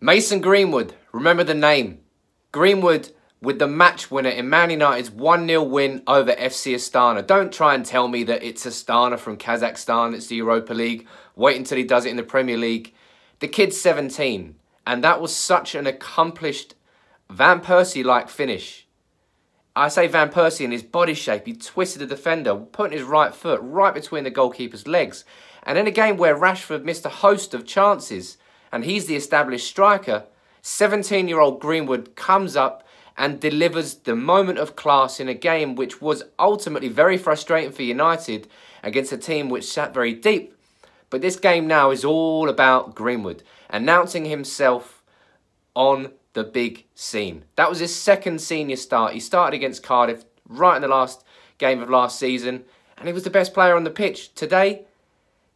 Mason Greenwood, remember the name. Greenwood with the match winner in Man United's 1 0 win over FC Astana. Don't try and tell me that it's Astana from Kazakhstan, it's the Europa League. Wait until he does it in the Premier League. The kid's 17, and that was such an accomplished Van Persie like finish. I say Van Persie in his body shape, he twisted the defender, putting his right foot right between the goalkeeper's legs. And in a game where Rashford missed a host of chances, and he's the established striker, 17 year old Greenwood comes up and delivers the moment of class in a game which was ultimately very frustrating for United against a team which sat very deep. But this game now is all about Greenwood announcing himself on the big scene. That was his second senior start. He started against Cardiff right in the last game of last season, and he was the best player on the pitch. Today,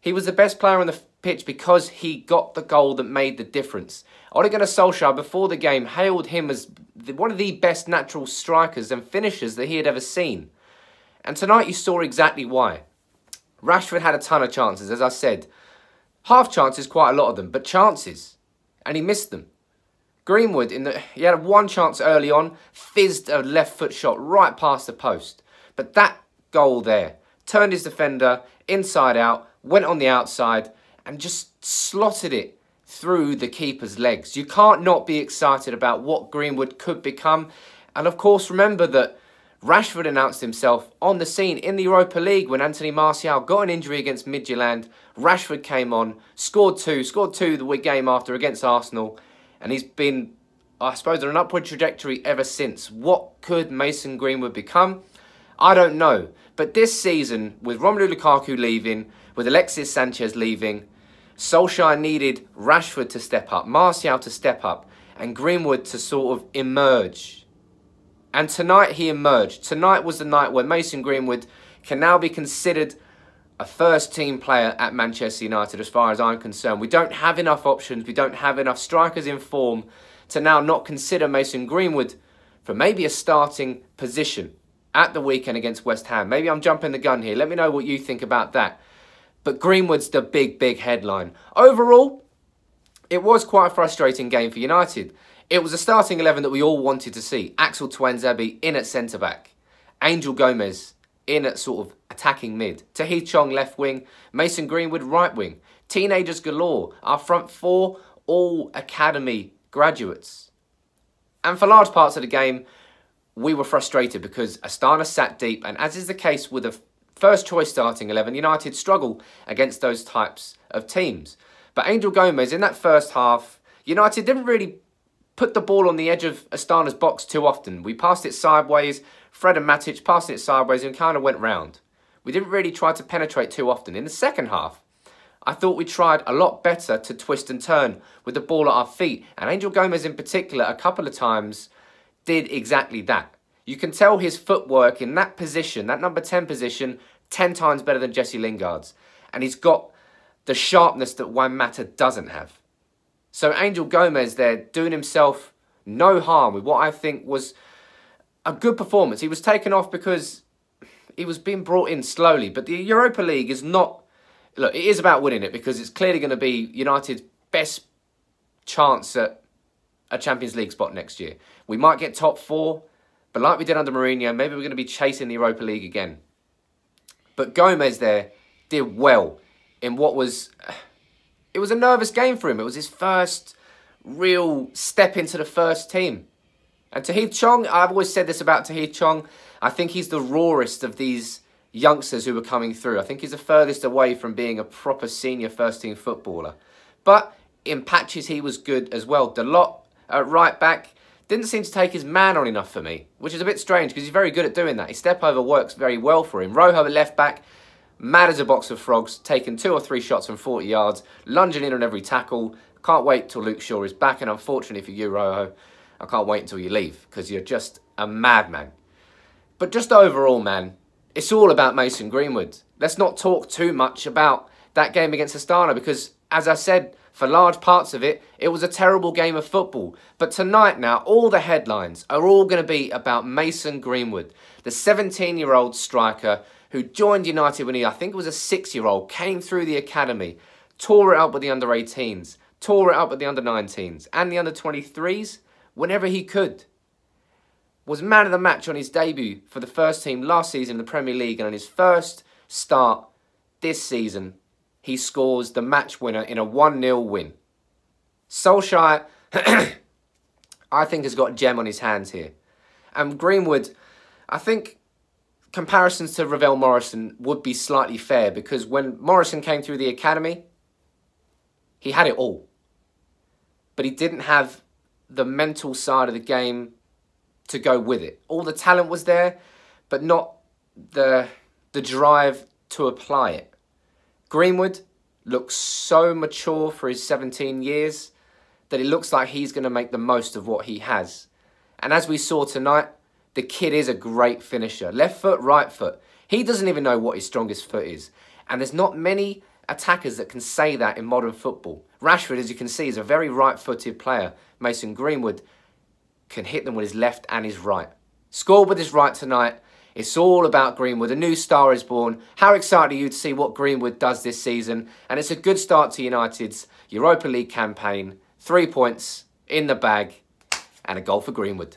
he was the best player on the pitch because he got the goal that made the difference. Ole Gunnar Solskjaer, before the game, hailed him as one of the best natural strikers and finishers that he had ever seen. And tonight you saw exactly why. Rashford had a ton of chances, as I said. Half chances, quite a lot of them, but chances. And he missed them. Greenwood, in the, he had one chance early on, fizzed a left foot shot right past the post. But that goal there turned his defender inside out, went on the outside, and just slotted it through the keeper's legs. You can't not be excited about what Greenwood could become. And of course, remember that Rashford announced himself on the scene in the Europa League when Anthony Martial got an injury against Midtjylland. Rashford came on, scored two, scored two the game after against Arsenal, and he's been, I suppose, on an upward trajectory ever since. What could Mason Greenwood become? I don't know. But this season, with Romelu Lukaku leaving, with Alexis Sanchez leaving, Solskjaer needed Rashford to step up, Martial to step up, and Greenwood to sort of emerge. And tonight he emerged. Tonight was the night where Mason Greenwood can now be considered a first team player at Manchester United, as far as I'm concerned. We don't have enough options, we don't have enough strikers in form to now not consider Mason Greenwood for maybe a starting position at the weekend against West Ham. Maybe I'm jumping the gun here. Let me know what you think about that. But Greenwood's the big, big headline. Overall, it was quite a frustrating game for United. It was a starting 11 that we all wanted to see. Axel Twenzebi in at centre back, Angel Gomez in at sort of attacking mid, Tahith Chong left wing, Mason Greenwood right wing, teenagers galore, our front four, all academy graduates. And for large parts of the game, we were frustrated because Astana sat deep, and as is the case with a First choice starting 11, United struggle against those types of teams. But Angel Gomez, in that first half, United didn't really put the ball on the edge of Astana's box too often. We passed it sideways, Fred and Matic passed it sideways and kind of went round. We didn't really try to penetrate too often. In the second half, I thought we tried a lot better to twist and turn with the ball at our feet. And Angel Gomez, in particular, a couple of times did exactly that. You can tell his footwork in that position, that number 10 position, 10 times better than Jesse Lingard's. And he's got the sharpness that Juan Mata doesn't have. So Angel Gomez there doing himself no harm with what I think was a good performance. He was taken off because he was being brought in slowly, but the Europa League is not look, it is about winning it because it's clearly going to be United's best chance at a Champions League spot next year. We might get top 4, but like we did under Mourinho, maybe we're going to be chasing the Europa League again. But Gomez there did well in what was it was a nervous game for him. It was his first real step into the first team. And Tahith Chong, I've always said this about Tahith Chong. I think he's the rawest of these youngsters who are coming through. I think he's the furthest away from being a proper senior first team footballer. But in patches, he was good as well. Delot at right back, didn't seem to take his man on enough for me, which is a bit strange because he's very good at doing that. His step over works very well for him. Rojo at left back, mad as a box of frogs, taking two or three shots from 40 yards, lunging in on every tackle. Can't wait till Luke Shaw is back, and unfortunately for you, Rojo, I can't wait until you leave because you're just a madman. But just overall, man, it's all about Mason Greenwood. Let's not talk too much about that game against Astana because, as I said, for large parts of it, it was a terrible game of football. But tonight, now, all the headlines are all going to be about Mason Greenwood, the 17 year old striker who joined United when he, I think it was a six year old, came through the academy, tore it up with the under 18s, tore it up with the under 19s, and the under 23s whenever he could. Was man of the match on his debut for the first team last season in the Premier League and on his first start this season he scores the match winner in a 1 0 win. Solskjaer, I think, has got a gem on his hands here. And Greenwood, I think comparisons to Ravel Morrison would be slightly fair because when Morrison came through the academy, he had it all. But he didn't have the mental side of the game to go with it. All the talent was there, but not the the drive to apply it. Greenwood looks so mature for his 17 years that it looks like he's going to make the most of what he has. And as we saw tonight, the kid is a great finisher. Left foot, right foot. He doesn't even know what his strongest foot is. And there's not many attackers that can say that in modern football. Rashford, as you can see, is a very right footed player. Mason Greenwood can hit them with his left and his right. Scored with his right tonight it's all about Greenwood. A new star is born. How excited are you to see what Greenwood does this season? And it's a good start to United's Europa League campaign. Three points in the bag and a goal for Greenwood.